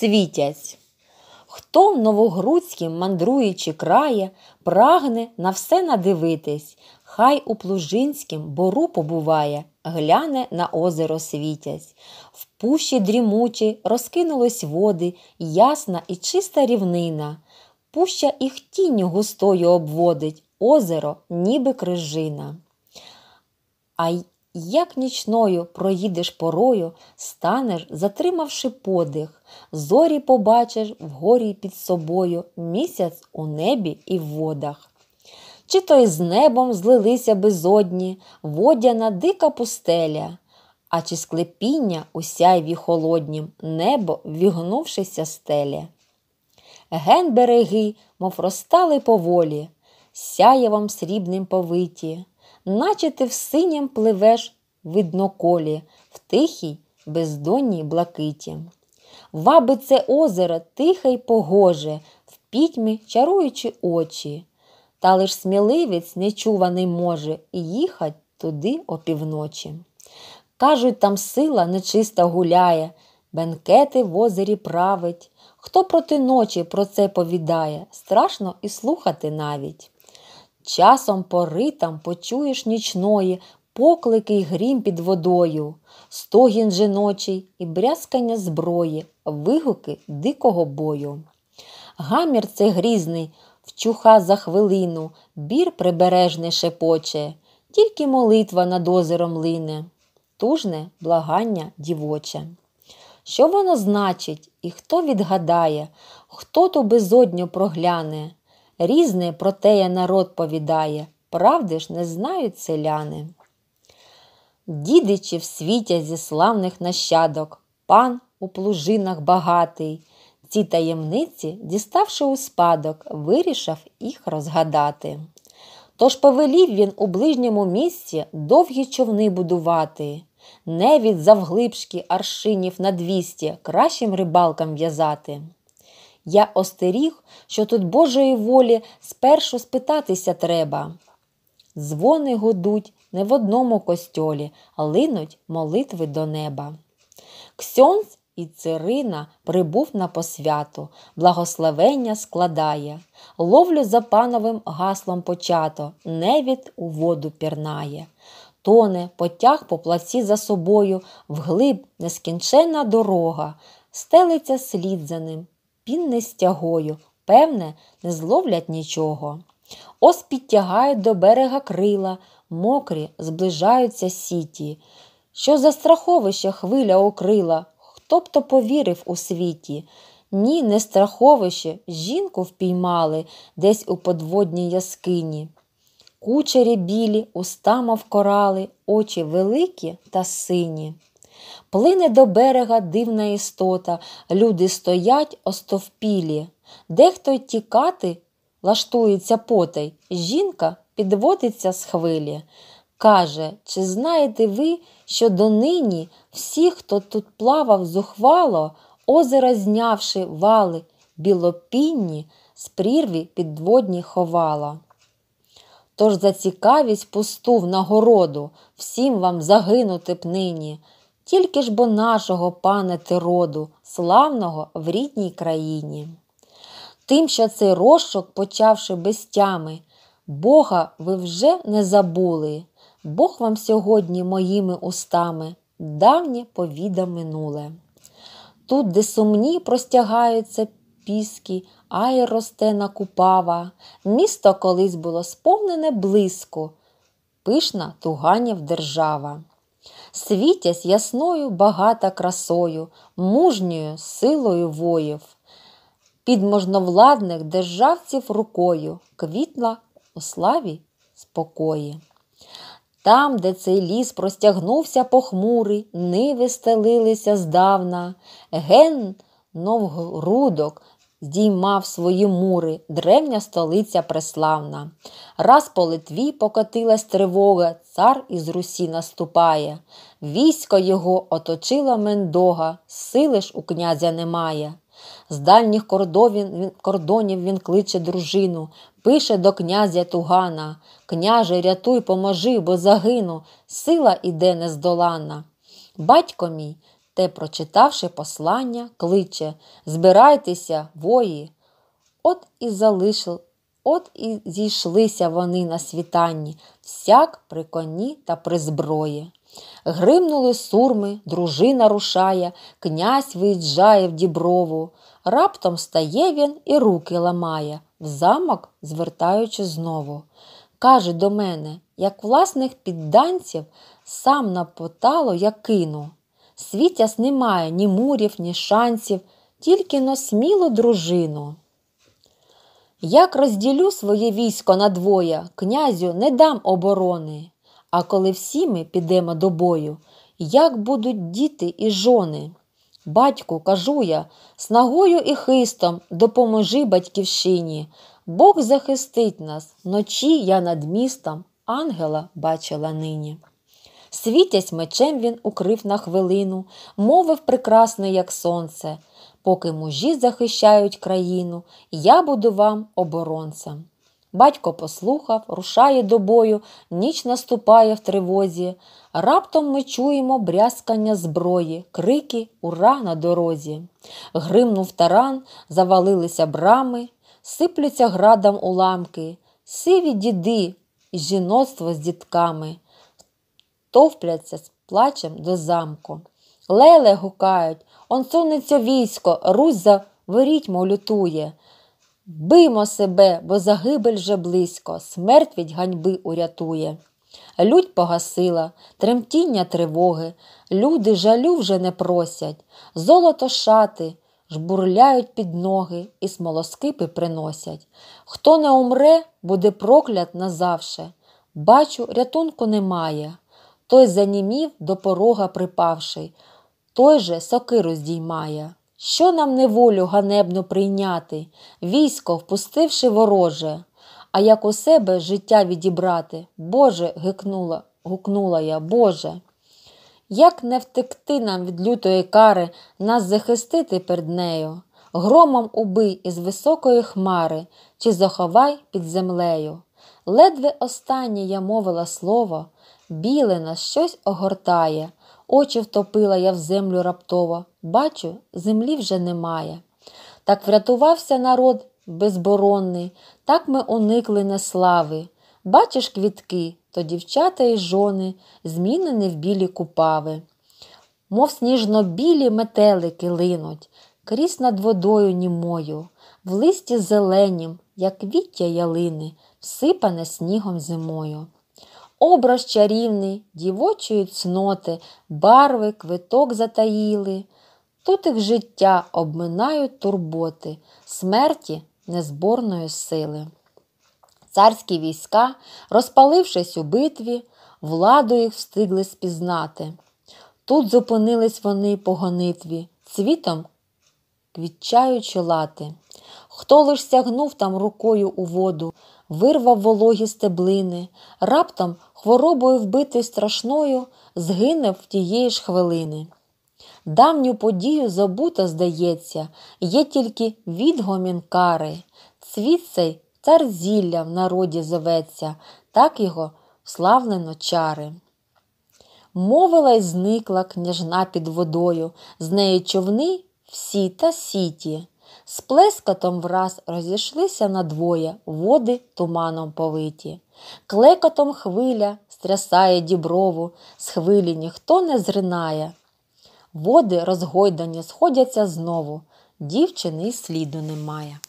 світять. Хто в Новогрудськім, мандруючи крає, прагне на все надивитись, хай у Плужинськім бору побуває, гляне на озеро світять. В пущі дрімучі розкинулись води, ясна і чиста рівнина. Пуща їх тінню густою обводить, озеро, ніби крижина. А як нічною проїдеш порою, станеш, затримавши подих, зорі побачиш в горі під собою місяць у небі і в водах. Чи то й з небом злилися безодні, водяна дика пустеля, а чи склепіння у сяйві холоднім, небо вігнувшися стеля. Ген береги, мов розстали поволі, сяєвом срібним повиті наче ти в синім пливеш видноколі, в тихій, бездонній блакиті. Вабить це озеро тихе й погоже, в пітьмі чаруючи очі, та лиш сміливець нечуваний може їхать туди опівночі. Кажуть, там сила нечиста гуляє, бенкети в озері править. Хто проти ночі про це повідає, страшно і слухати навіть. Часом по ритам почуєш нічної поклики й грім під водою, стогін жіночий і брязкання зброї, вигуки дикого бою. Гамір це грізний, вчуха за хвилину, бір прибережний шепоче, тільки молитва над озером лине, тужне благання дівоче. Що воно значить і хто відгадає, хто то безодню прогляне? Різне про теє народ повідає, правди ж не знають селяни. Дідичі в світі зі славних нащадок, пан у плужинах багатий. Ці таємниці, діставши у спадок, вирішив їх розгадати. Тож повелів він у ближньому місці довгі човни будувати, не від завглибшки аршинів на двісті кращим рибалкам в'язати. Я остеріг, що тут Божої волі спершу спитатися треба. Дзвони гудуть не в одному костьолі, а линуть молитви до неба. Ксьонс і Цирина прибув на посвяту, благословення складає, ловлю за пановим гаслом почато, невід у воду пірнає. Тоне, потяг по плаці за собою, вглиб нескінчена дорога, стелиться слід за ним. Пінне стягою, певне, не зловлять нічого. Ось підтягають до берега крила, мокрі зближаються сіті. Що за страховище хвиля окрила, хто б то повірив у світі? Ні, не страховище, жінку впіймали десь у подводній яскині. Кучері білі, уста мав очі великі та сині. Плине до берега дивна істота, люди стоять остовпілі, дехто й тікати лаштується потай, жінка підводиться з хвилі. Каже, чи знаєте ви, що донині всі, хто тут плавав зухвало, озера знявши вали білопінні, з прірві підводні ховала. Тож за цікавість пусту в нагороду всім вам загинути б нині тільки ж бо нашого пане Тироду, славного в рідній країні. Тим, що цей розшук, почавши без тями, Бога ви вже не забули, Бог вам сьогодні моїми устами, давнє повіда минуле. Тут, де сумні простягаються піски, ай росте на купава, місто колись було сповнене близько, пишна туганів держава. Світясь ясною багата красою, мужньою силою воїв, під можновладних державців рукою квітла у славі спокої. Там, де цей ліс простягнувся похмурий, ниви стелилися здавна, ген новгрудок здіймав свої мури, древня столиця преславна. Раз по Литві покотилась тривога, цар із Русі наступає. Військо його оточила мендога, сили ж у князя немає. З дальніх кордонів він кличе дружину, пише до князя Тугана Княже, рятуй, поможи, бо загину, сила іде нездолана. Батько мій те, прочитавши послання, кличе Збирайтеся, вої. От і залишив, от і зійшлися вони на світанні, всяк при коні та при зброї. Гримнули сурми, дружина рушає, князь виїжджає в діброву. Раптом стає він і руки ламає, в замок звертаючи знову. Каже до мене, як власних підданців сам на потало я кину. Світяс не має ні мурів, ні шансів, тільки но смілу дружину. Як розділю своє військо на двоє, князю не дам оборони, а коли всі ми підемо до бою, як будуть діти і жони? Батьку, кажу я, снагою і хистом допоможи батьківщині. Бог захистить нас, ночі я над містом, ангела бачила нині. Світясь мечем він укрив на хвилину, мовив прекрасно, як сонце. Поки мужі захищають країну, я буду вам оборонцем. Батько послухав, рушає до бою, ніч наступає в тривозі. Раптом ми чуємо брязкання зброї, крики, ура на дорозі. Гримнув таран, завалилися брами, сиплються градом уламки, сиві діди, жіноцтво з дітками товпляться з плачем до замку. Леле гукають, он сунеться військо, Русь за ворітьмо лютує. Бимо себе, бо загибель вже близько, смерть від ганьби урятує. Людь погасила, тремтіння тривоги, люди жалю вже не просять, золото шати, жбурляють під ноги і смолоскипи приносять. Хто не умре, буде проклят назавше. Бачу, рятунку немає той занімів до порога припавший, той же соки роздіймає. Що нам неволю ганебно прийняти, військо впустивши вороже, а як у себе життя відібрати, Боже, гикнула, гукнула я, Боже. Як не втекти нам від лютої кари, нас захистити перед нею, громом убий із високої хмари, чи заховай під землею ледве останнє я мовила слово, біле нас щось огортає, очі втопила я в землю раптово, бачу, землі вже немає. Так врятувався народ безборонний, так ми уникли неслави. Бачиш квітки, то дівчата і жони, змінені в білі купави, мов сніжно білі метелики линуть, крізь над водою німою, в листі зеленім, як віття ялини всипане снігом зимою. Образ чарівний, дівочої цноти, барви, квиток затаїли. Тут їх життя обминають турботи, смерті незборної сили. Царські війська, розпалившись у битві, владу їх встигли спізнати. Тут зупинились вони по гонитві, цвітом квітчаючи лати. Хто лиш сягнув там рукою у воду, вирвав вологі стеблини, раптом хворобою вбитий страшною, згине в тієї ж хвилини. Давню подію забута, здається, є тільки відгомін кари. Цвіт цей цар зілля в народі зоветься, так його славлено чари. Мовила й зникла княжна під водою, з неї човни всі та сіті з плескотом враз розійшлися надвоє води туманом повиті. Клекотом хвиля стрясає діброву, з хвилі ніхто не зринає. Води розгойдані сходяться знову, дівчини й сліду немає.